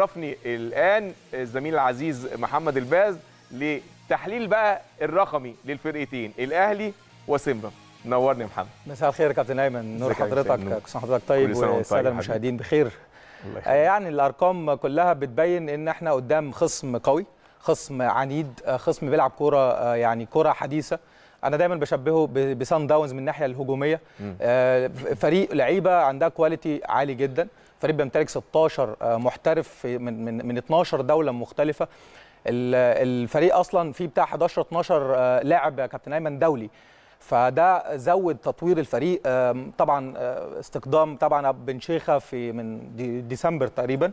ضيفني الان الزميل العزيز محمد الباز لتحليل بقى الرقمي للفرقتين الاهلي وسيمبا نورني يا محمد مساء الخير يا كابتن ايمن نور حضرتك كل سنه حضرتك طيب والساده طيب المشاهدين بخير الله آه، يعني الارقام كلها بتبين ان احنا قدام خصم قوي خصم عنيد آه، خصم بيلعب كوره آه، يعني كوره حديثه انا دايما بشبهه بسان داونز من الناحيه الهجوميه فريق لعيبه عندها كواليتي عالي جدا فريق بيمتلك 16 آه، محترف من من من 12 دوله مختلفه الفريق اصلا فيه بتاع 11 12 آه، لاعب يا كابتن ايمن دولي فده زود تطوير الفريق طبعا آه، استقدام طبعا بن شيخه في من ديسمبر تقريبا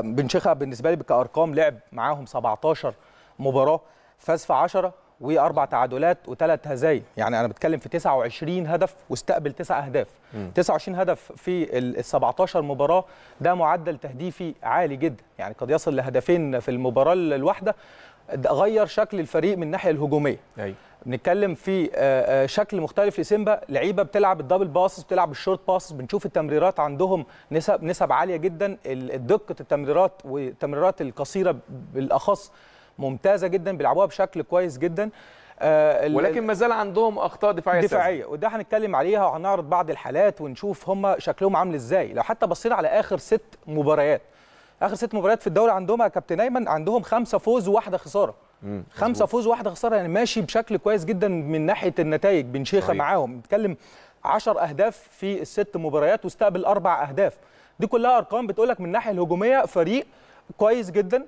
بن شيخه بالنسبه لي كارقام لعب معاهم 17 مباراه فاز في 10 واربع تعادلات وثلاث هزايم يعني انا بتكلم في 29 هدف واستقبل تسع اهداف م. 29 هدف في ال 17 مباراه ده معدل تهديفي عالي جدا يعني قد يصل لهدفين في المباراه الواحده غير شكل الفريق من الناحيه الهجوميه أي. بنتكلم في آه، آه، شكل مختلف لسيمبا لعيبه بتلعب الدبل باس بتلعب الشورت باس بنشوف التمريرات عندهم نسب نسب عاليه جدا دقه التمريرات والتمريرات القصيره بالاخص ممتازه جدا بيلعبوها بشكل كويس جدا آه، ولكن ما زال عندهم اخطاء دفاعيه دفاعيه وده هنتكلم عليها وهنعرض بعض الحالات ونشوف هم شكلهم عامل ازاي لو حتى بصينا على اخر ست مباريات اخر ست مباريات في الدوري عندهم يا كابتن ايمن عندهم خمسه فوز وواحده خساره خمسه فوز وواحده خساره يعني ماشي بشكل كويس جدا من ناحيه النتائج بن شيخه طيب. معاهم بنتكلم 10 اهداف في الست مباريات واستقبل اربع اهداف دي كلها ارقام بتقول لك من الناحيه الهجوميه فريق كويس جدا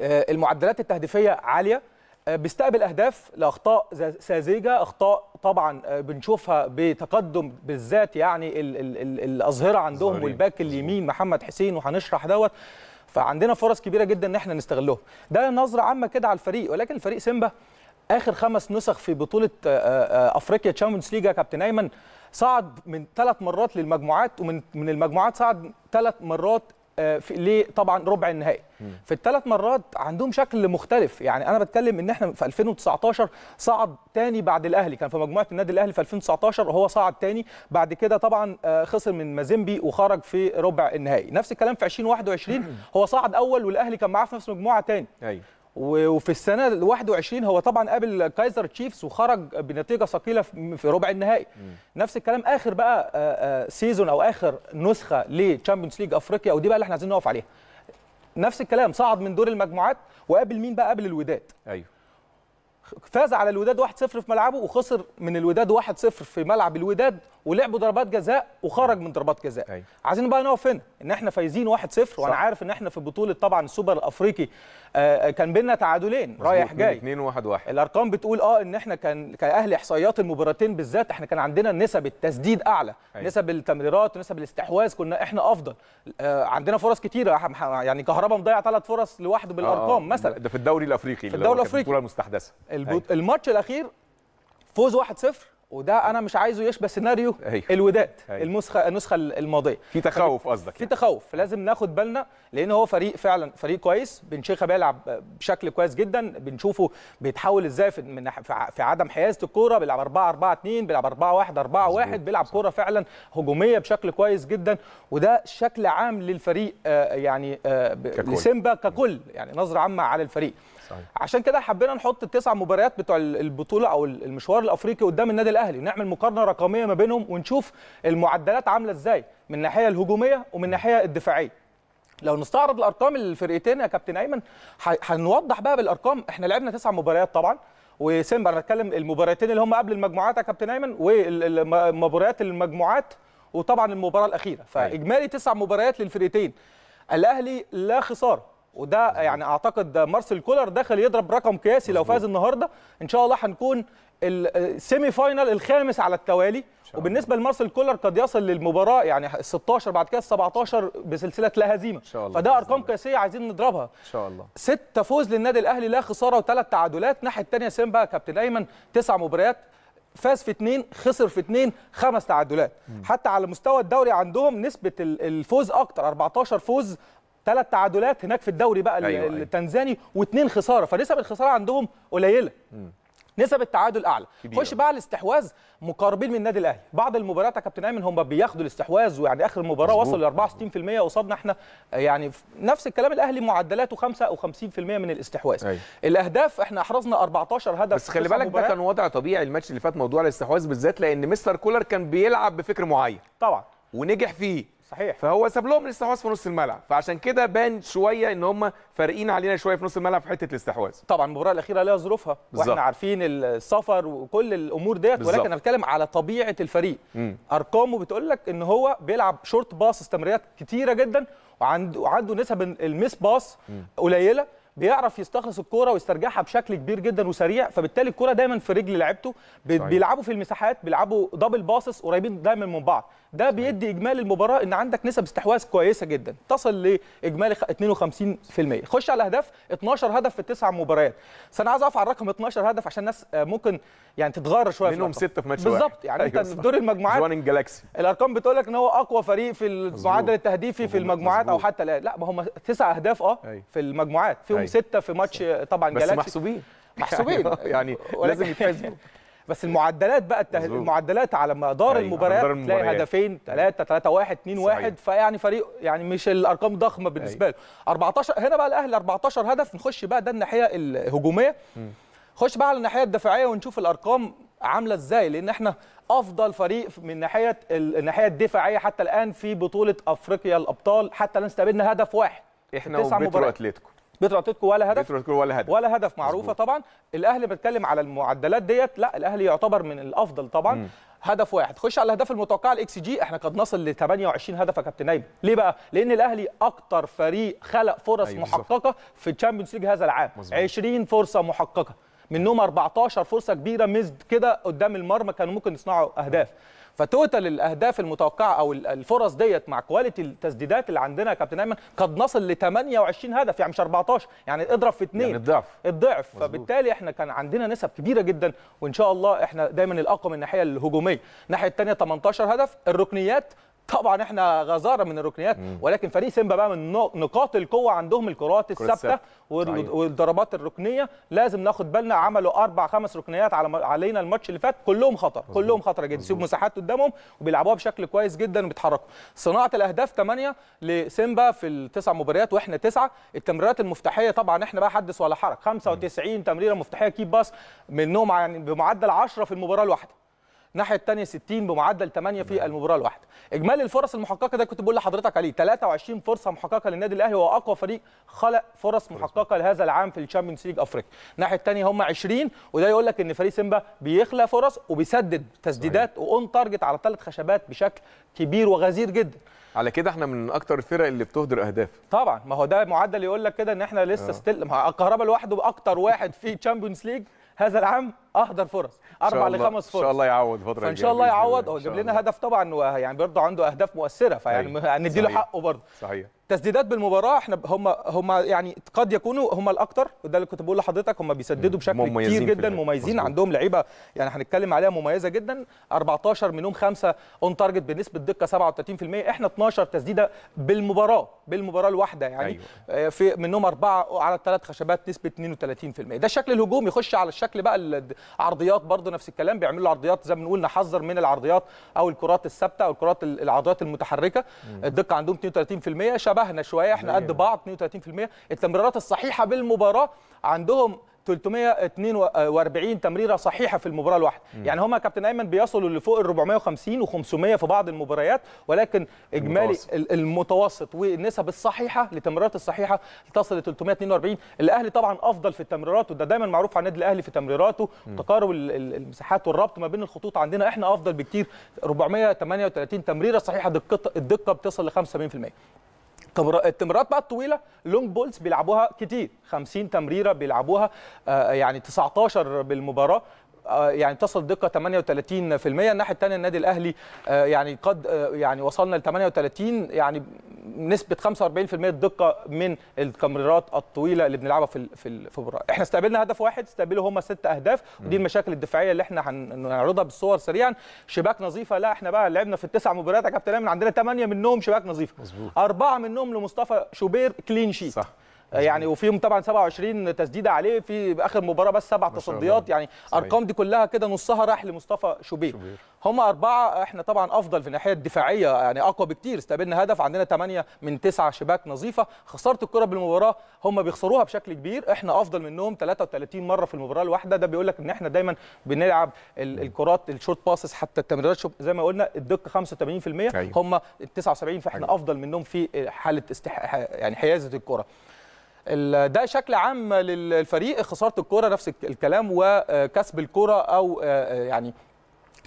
آه، المعدلات التهديفيه عاليه آه، بيستقبل اهداف لاخطاء ساذجه اخطاء طبعا آه، بنشوفها بتقدم بالذات يعني ال ال ال الاظهره عندهم زهرين. والباك اليمين محمد حسين وهنشرح دوت فعندنا فرص كبيره جدا ان احنا نستغلهم ده نظره عامه كده على الفريق ولكن الفريق سيمبا اخر خمس نسخ في بطوله افريقيا تشامبيونز ليج يا كابتن ايمن صعد من ثلاث مرات للمجموعات ومن من المجموعات صعد ثلاث مرات آه، لطبعا ربع النهائي في الثلاث مرات عندهم شكل مختلف يعني انا بتكلم ان احنا في 2019 صعد تاني بعد الاهلي كان في مجموعه النادي الاهلي في 2019 وهو صعد تاني بعد كده طبعا آه، خسر من مازيمبي وخرج في ربع النهائي نفس الكلام في 2021 هو صعد اول والاهلي كان معاه في نفس المجموعه تاني أيوة. وفي السنه ال 21 هو طبعا قابل كايزر تشيفز وخرج بنتيجه ثقيله في ربع النهائي نفس الكلام اخر بقى سيزون آه، آه، او اخر نسخه لتشامبيونز ليج افريقيا ودي بقى اللي احنا عايزين نقف عليها نفس الكلام صعد من دور المجموعات وقابل مين بقى قابل الوداد ايوه فاز على الوداد 1-0 في ملعبه وخسر من الوداد 1-0 في ملعب الوداد ولعبوا ضربات جزاء وخرج من ضربات جزاء أي. أيوة. عايزين بقى نقف هنا ان احنا فايزين 1-0 وانا عارف ان احنا في بطوله طبعا السوبر الافريقي آه, آه، كان بينا تعادلين رايح جاي 2 1 1 الارقام بتقول اه ان احنا كان كاهلي احصائيات المباراتين بالذات احنا كان عندنا نسب التسديد اعلى أي. أيوة. نسب التمريرات ونسب الاستحواذ كنا احنا افضل آه عندنا فرص كتيره يعني كهربا مضيع ثلاث فرص لوحده آه، آه، بالارقام آه. مثلا ده في الدوري الافريقي في الدوري الافريقي البطوله المستحدثه البط... أيوه. الماتش الاخير فوز 1-0 وده انا مش عايزه يشبه سيناريو أيوه. الوداد أيوه. النسخه النسخه الماضيه في تخوف قصدك في يعني. تخوف لازم ناخد بالنا لان هو فريق فعلا فريق كويس بن شيخه بيلعب بشكل كويس جدا بنشوفه بيتحول ازاي في من في عدم حيازه الكوره بيلعب 4 4 2 بيلعب 4 1 4 1 بيلعب كوره فعلا هجوميه بشكل كويس جدا وده شكل عام للفريق آه، يعني آه، لسيمبا ككل يعني نظره عامه على الفريق صحيح. طيب. عشان كده حبينا نحط التسع مباريات بتوع البطوله او المشوار الافريقي قدام النادي الاهلي نعمل مقارنه رقميه ما بينهم ونشوف المعدلات عامله ازاي من الناحيه الهجوميه ومن الناحيه الدفاعيه لو نستعرض الارقام للفرقتين يا كابتن ايمن هنوضح بقى بالارقام احنا لعبنا تسع مباريات طبعا وسيمبا انا بتكلم المباراتين اللي هم قبل المجموعات يا كابتن ايمن ومباريات المجموعات وطبعا المباراه الاخيره طيب. فاجمالي تسع مباريات للفرقتين الاهلي لا خساره وده يعني اعتقد مارسيل كولر دخل يضرب رقم قياسي لو فاز النهارده ان شاء الله هنكون السيمي فاينل الخامس على التوالي وبالنسبه لمارسيل كولر قد يصل للمباراه يعني ال 16 بعد كده ال 17 بسلسله لا هزيمه إن شاء الله فده ارقام قياسيه عايزين نضربها ان شاء الله ست فوز للنادي الاهلي لا خساره وثلاث تعادلات الناحيه الثانيه سيمبا كابتن ايمن تسع مباريات فاز في اثنين خسر في اثنين خمس تعادلات حتى على مستوى الدوري عندهم نسبه الفوز اكتر 14 فوز ثلاث تعادلات هناك في الدوري بقى أيوة،, أيوة التنزاني أيوة. واثنين خساره فنسب الخساره عندهم قليله نسب التعادل اعلى خش بقى على الاستحواذ مقاربين من النادي الاهلي بعض المباريات يا كابتن ايمن هم بياخدوا الاستحواذ ويعني اخر مباراه وصل ل 64% قصادنا احنا يعني نفس الكلام الاهلي معدلاته 55% من الاستحواذ أي. أيوة. الاهداف احنا احرزنا 14 هدف بس خلي بالك ده كان وضع طبيعي الماتش اللي فات موضوع الاستحواذ بالذات لان مستر كولر كان بيلعب بفكر معين طبعا ونجح فيه صحيح فهو ساب لهم الاستحواذ في نص الملعب فعشان كده بان شويه ان هم فارقين علينا شويه في نص الملعب في حته الاستحواذ طبعا المباراه الاخيره لها ظروفها واحنا عارفين السفر وكل الامور ديت ولكن انا بتكلم على طبيعه الفريق م. ارقامه بتقول لك ان هو بيلعب شورت باص استمراريات كتيره جدا وعنده وعنده نسب الميس باص قليله بيعرف يستخلص الكوره ويسترجعها بشكل كبير جدا وسريع فبالتالي الكوره دايما في رجل لعيبته بيلعبوا في المساحات بيلعبوا دبل باصص قريبين دايما من بعض ده بيدي اجمالي المباراه ان عندك نسب استحواذ كويسه جدا تصل لاجمالي 52% خش على اهداف 12 هدف في التسع مباريات بس انا عايز اقف على الرقم 12 هدف عشان الناس آه، ممكن يعني تتغير شويه منهم سته في ماتش واحد بالظبط يعني أيوة انت في دور المجموعات الارقام بتقول لك ان هو اقوى فريق في المعدل التهديفي في المجموعات او حتى الان لا ما هم تسع اهداف اه أيوة. في المجموعات فيهم أيوة. سته في ماتش طبعا جالاكسي بس محسوبين محسوبين يعني لازم يتحسبوا بس المعدلات بقى الته... المعدلات على مدار أيوة، المباريات تلاقي هدفين ثلاثه 3 1 2 1 فيعني فريق يعني مش الارقام ضخمه بالنسبه أيوة. له 14 هنا بقى الاهلي 14 هدف نخش بقى ده الناحيه الهجوميه خش بقى على الناحيه الدفاعيه ونشوف الارقام عامله ازاي لان احنا افضل فريق من ناحيه الناحيه الدفاعيه حتى الان في بطوله افريقيا الابطال حتى الان استقبلنا هدف واحد احنا وبترو اتلتيكو بيت اتلتيكو ولا هدف بيت ولا هدف ولا هدف معروفه مزبوط. طبعا الاهلي بتكلم على المعدلات ديت لا الاهلي يعتبر من الافضل طبعا م. هدف واحد خش على الاهداف المتوقعه الاكس جي احنا قد نصل ل 28 هدف يا كابتن نايم ليه بقى لان الاهلي اكتر فريق خلق فرص أيوة محققه بالزبط. في الشامبيونز ليج هذا العام مزبوط. 20 فرصه محققه منهم 14 فرصه كبيره مزد كده قدام المرمى كانوا ممكن يصنعوا اهداف م. فتوتال الاهداف المتوقعه او الفرص ديت مع كواليتي التسديدات اللي عندنا يا كابتن ايمن قد نصل ل 28 هدف يعني مش 14 يعني اضرب في اثنين يعني الضعف الضعف فبالتالي احنا كان عندنا نسب كبيره جدا وان شاء الله احنا دايما الاقوى من الناحيه الهجوميه الناحيه الثانيه 18 هدف الركنيات طبعا احنا غزاره من الركنيات مم. ولكن فريق سيمبا بقى من نقاط القوه عندهم الكرات الثابته والضربات الركنيه لازم ناخد بالنا عملوا اربع خمس ركنيات على علينا الماتش اللي فات كلهم خطر مزبوط. كلهم خطر جدا سيب مساحات قدامهم وبيلعبوها بشكل كويس جدا وبيتحركوا صناعه الاهداف 8 لسيمبا في التسع مباريات واحنا تسعه التمريرات المفتاحيه طبعا احنا بقى حدث ولا حرج 95 تمريره مفتاحيه كيب باس منهم يعني بمعدل 10 في المباراه الواحده الناحيه الثانيه 60 بمعدل 8 في المباراه الواحده اجمالي الفرص المحققه ده كنت بقول لحضرتك عليه 23 فرصه محققه للنادي الاهلي وهو اقوى فريق خلق فرص محققه لهذا العام في الشامبيونز ليج افريقيا الناحيه الثانيه هم 20 وده يقول لك ان فريق سيمبا بيخلق فرص وبيسدد تسديدات واون تارجت على ثلاث خشبات بشكل كبير وغزير جدا على كده احنا من اكتر الفرق اللي بتهدر اهداف طبعا ما هو ده معدل يقول لك كده ان احنا لسه آه. ستيل الكهرباء لوحده اكتر واحد في تشامبيونز ليج هذا العام اهدر فرص اربع لخمس فرص ان شاء الله يعوض الفتره فان شاء الله يعوض هو جاب لنا هدف طبعا يعني برضه عنده اهداف مؤثره فيعني هندي يعني له حقه برضه صحيح تسديدات بالمباراه احنا هم هم يعني قد يكونوا هم الاكثر وده اللي كنت بقول لحضرتك هم بيسددوا بشكل كتير جدا مميزين مصبوع. عندهم لعيبه يعني هنتكلم عليها مميزه جدا 14 منهم خمسه اون تارجت بنسبه دقه 37% احنا 12 تسديده بالمباراه بالمباراه الواحده يعني أيوة. آه، في منهم اربعه على الثلاث خشبات نسبه 32% ده الشكل الهجومي يخش على الشكل بقى عرضيات برضه نفس الكلام بيعملوا له عرضيات زي ما بنقول نحذر من العرضيات او الكرات الثابته او الكرات العرضيات المتحركه الدقه عندهم 32% شبهنا شويه احنا قد بعض 32% التمريرات الصحيحه بالمباراه عندهم 342 تمريره صحيحه في المباراه الواحده يعني هما كابتن ايمن بيصلوا لفوق ال 450 و500 في بعض المباريات ولكن اجمالي المتوسط, المتوسط والنسب الصحيحه للتمريرات الصحيحه تصل ل 342 الاهلي طبعا افضل في التمريرات وده دايما معروف عن النادي الاهلي في تمريراته تقارب المساحات والربط ما بين الخطوط عندنا احنا افضل بكتير 438 تمريره صحيحه دقه الدقه بتصل ل 75% تمر... التمريرات بقى الطويله لونج بولز بيلعبوها كتير 50 تمريره بيلعبوها آه، يعني 19 بالمباراه آه، يعني تصل دقه 38% الناحيه الثانيه النادي الاهلي آه، يعني قد يعني وصلنا ل 38 يعني نسبه 45% دقه من الكاميرات الطويله اللي بنلعبها في في المباراه احنا استقبلنا هدف واحد استقبلوا هم ست اهداف ودي المشاكل الدفاعيه اللي احنا هنعرضها بالصور سريعا شباك نظيفه لا احنا بقى لعبنا في التسع مباريات يا كابتن عندنا ثمانيه منهم شباك نظيفه مظبوط اربعه منهم لمصطفى شوبير كلين شيت صح يعني وفيهم طبعا 27 تسديده عليه في اخر مباراه بس سبع تصديات يعني ارقام دي كلها كده نصها راح لمصطفى شوبير هم اربعه احنا طبعا افضل في الناحيه الدفاعيه يعني اقوى بكتير استقبلنا هدف عندنا 8 من 9 شباك نظيفه خساره الكره بالمباراه هم بيخسروها بشكل كبير احنا افضل منهم 33 مره في المباراه الواحده ده بيقول لك ان احنا دايما بنلعب الكرات الشورت باسس حتى التمريرات زي ما قلنا الدقه 85% أيوه. هم 79 فاحنا أيوه. افضل منهم في حاله استح... يعني حيازه الكره ده شكل عام للفريق خساره الكره نفس الكلام وكسب آه، الكره او آه، آه، يعني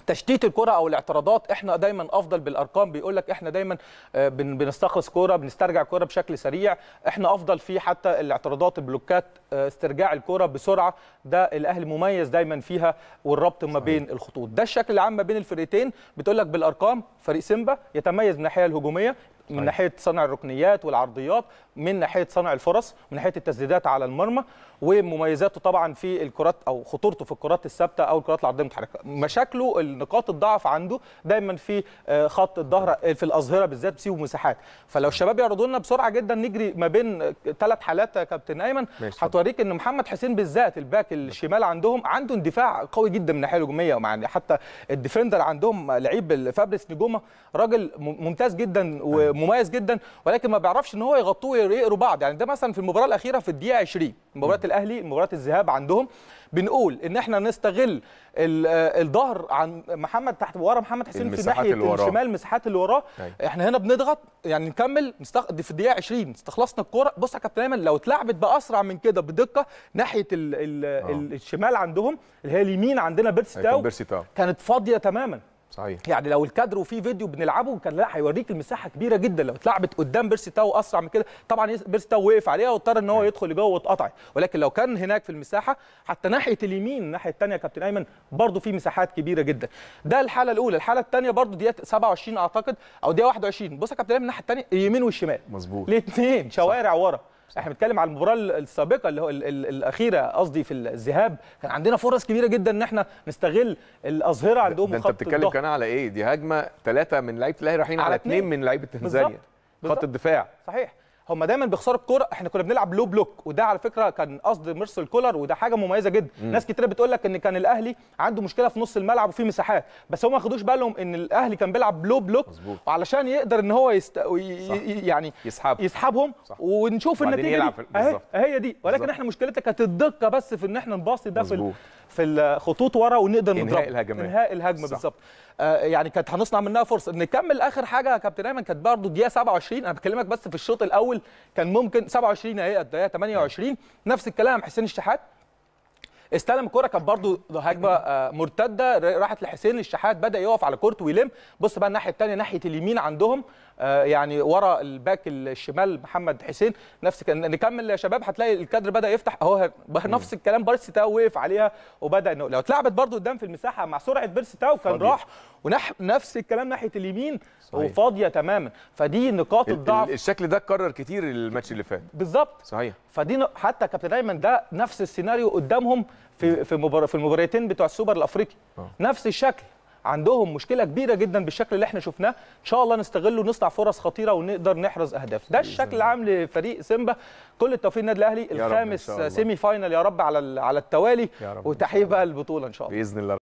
تشتيت الكره او الاعتراضات احنا دايما افضل بالارقام بيقول لك احنا دايما بنستخلص كره بنسترجع كره بشكل سريع احنا افضل في حتى الاعتراضات البلوكات استرجاع الكره بسرعه ده الاهلي مميز دايما فيها والربط ما بين الخطوط ده الشكل العام ما بين الفرقتين بتقول لك بالارقام فريق سيمبا يتميز من الناحيه الهجوميه من أيوة. ناحيه صنع الركنيات والعرضيات من ناحيه صنع الفرص من ناحيه التسديدات على المرمى ومميزاته طبعا في الكرات او خطورته في الكرات الثابته او الكرات العرضيه المتحركه مشاكله النقاط الضعف عنده دايما في آه، خط الظهر آه، في الاظهره بالذات بيسيبوا مساحات فلو الشباب يعرضوا لنا بسرعه جدا نجري ما بين ثلاث آه، حالات يا كابتن ايمن هتوريك ان محمد حسين بالذات الباك الشمال عندهم عنده اندفاع قوي جدا من الناحيه الهجوميه ومع يعني حتى الديفندر عندهم لعيب فابريس نجومه راجل ممتاز جدا و مميز جدا ولكن ما بيعرفش ان هو يغطوه ويقروا بعض يعني ده مثلا في المباراه الاخيره في الدقيقه 20 مباراه الاهلي مباراه الذهاب عندهم بنقول ان احنا نستغل الظهر عن محمد تحت ورا محمد حسين في ناحيه الشمال المساحات اللي وراه أيوة. احنا هنا بنضغط يعني نكمل نستخ... في الدقيقه 20 استخلصنا الكوره بص يا كابتن ايمن لو اتلعبت باسرع من كده بدقه ناحيه الـ الـ آه. الشمال عندهم اللي هي اليمين عندنا بيرسي تاو كانت فاضيه تماما صحيح يعني لو الكادر وفي فيديو بنلعبه كان لا هيوريك المساحه كبيره جدا لو اتلعبت قدام بيرسي تاو اسرع من كده طبعا بيرسي تاو وقف عليها واضطر ان هو يدخل لجوه واتقطع ولكن لو كان هناك في المساحه حتى ناحيه اليمين الناحيه الثانيه يا كابتن ايمن برده في مساحات كبيره جدا ده الحاله الاولى الحاله الثانيه برده دقيقه 27 اعتقد او دقيقه 21 بص يا كابتن ايمن الناحيه الثانيه اليمين والشمال مظبوط الاثنين شوارع ورا احنا بنتكلم على المباراه السابقه اللي هو الـ الـ الاخيره قصدي في الذهاب كان عندنا فرص كبيره جدا ان احنا نستغل الاظهره عندهم خط انت بتتكلم كان على ايه دي هجمه ثلاثه من لعيبه الاهلي رايحين على اثنين من لعيبه تنزانيا خط الدفاع صحيح هم دايما بيخسروا الكوره احنا كنا بنلعب لو بلوك وده على فكره كان قصد ميرسل كولر وده حاجه مميزه جدا مم. ناس كتير بتقول لك ان كان الاهلي عنده مشكله في نص الملعب وفي مساحات بس هم ما خدوش بالهم ان الاهلي كان بيلعب لو بلوك مزبوط. وعلشان يقدر ان هو يست... ي... يعني يسحب يسحبهم صح. ونشوف النتيجه دي هي دي ولكن بالزبط. احنا مشكلتك كانت الدقه بس في ان احنا نباصي ده في في الخطوط ورا ونقدر نضرب انهاء انهاء الهجمه بالظبط آه يعني كانت هنصنع منها فرصه نكمل اخر حاجه يا كابتن ايمن كانت برضه دقيقه 27 انا بكلمك بس في الشوط الاول كان ممكن 27 اهي الدقيقه 28 نفس الكلام حسين الشحات استلم الكره كانت برضه هجمه آه، مرتده راحت لحسين الشحات بدا يقف على كورته ويلم بص بقى الناحيه الثانيه ناحيه اليمين عندهم آه، يعني ورا الباك الشمال محمد حسين نفس نكمل يا شباب هتلاقي الكادر بدا يفتح اهو نفس الكلام بارس تاو وقف عليها وبدا انه لو اتلعبت برده قدام في المساحه مع سرعه بارس تاو كان راح ونفس الكلام ناحيه اليمين صحيح. وفاضيه تماما فدي نقاط الضعف الشكل ده اتكرر كتير الماتش اللي فات بالظبط صحيح فدي حتى كابتن ايمن ده نفس السيناريو قدامهم في في في المباراتين بتوع السوبر الافريقي آه. نفس الشكل عندهم مشكله كبيره جدا بالشكل اللي احنا شفناه ان شاء الله نستغله ونصنع فرص خطيره ونقدر نحرز اهداف ده الشكل العام لفريق سيمبا كل التوفيق للنادي الاهلي الخامس سيمي فاينل يا رب على على التوالي وتحقيق بقى البطوله ان شاء الله باذن الله